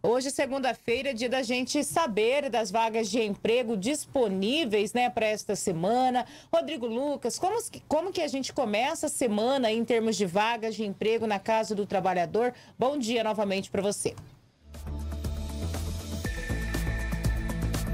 Hoje, segunda-feira, é dia da gente saber das vagas de emprego disponíveis, né, para esta semana. Rodrigo Lucas, como, como que a gente começa a semana em termos de vagas de emprego na Casa do Trabalhador? Bom dia novamente para você.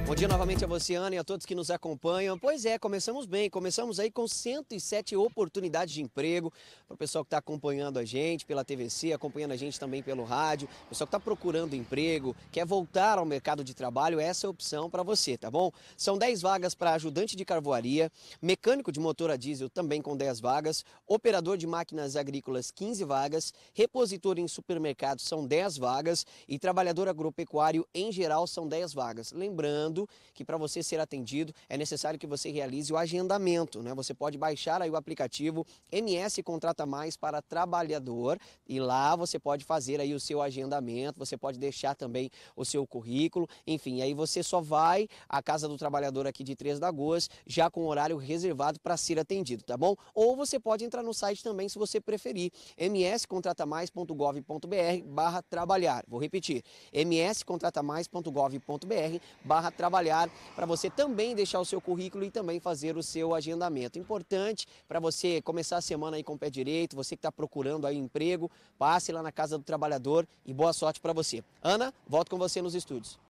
Bom dia novamente a você, Ana, e a todos que nos acompanham. Pois é, começamos bem. Começamos aí com 107 oportunidades de emprego para o pessoal que está acompanhando a gente pela TVC, acompanhando a gente também pelo rádio, pessoal que está procurando emprego, quer voltar ao mercado de trabalho, essa é a opção para você, tá bom? São 10 vagas para ajudante de carvoaria, mecânico de motor a diesel também com 10 vagas, operador de máquinas agrícolas 15 vagas, repositor em supermercado são 10 vagas e trabalhador agropecuário em geral são 10 vagas. Lembrando lembrando que para você ser atendido é necessário que você realize o agendamento, né? Você pode baixar aí o aplicativo MS Contrata Mais para Trabalhador e lá você pode fazer aí o seu agendamento, você pode deixar também o seu currículo, enfim, aí você só vai à Casa do Trabalhador aqui de Três Lagoas já com horário reservado para ser atendido, tá bom? Ou você pode entrar no site também se você preferir, mscontratamais.gov.br barra trabalhar. Vou repetir, mscontratamais.gov.br barra trabalhar trabalhar, para você também deixar o seu currículo e também fazer o seu agendamento. Importante para você começar a semana aí com o pé direito, você que está procurando aí um emprego, passe lá na Casa do Trabalhador e boa sorte para você. Ana, volto com você nos estúdios.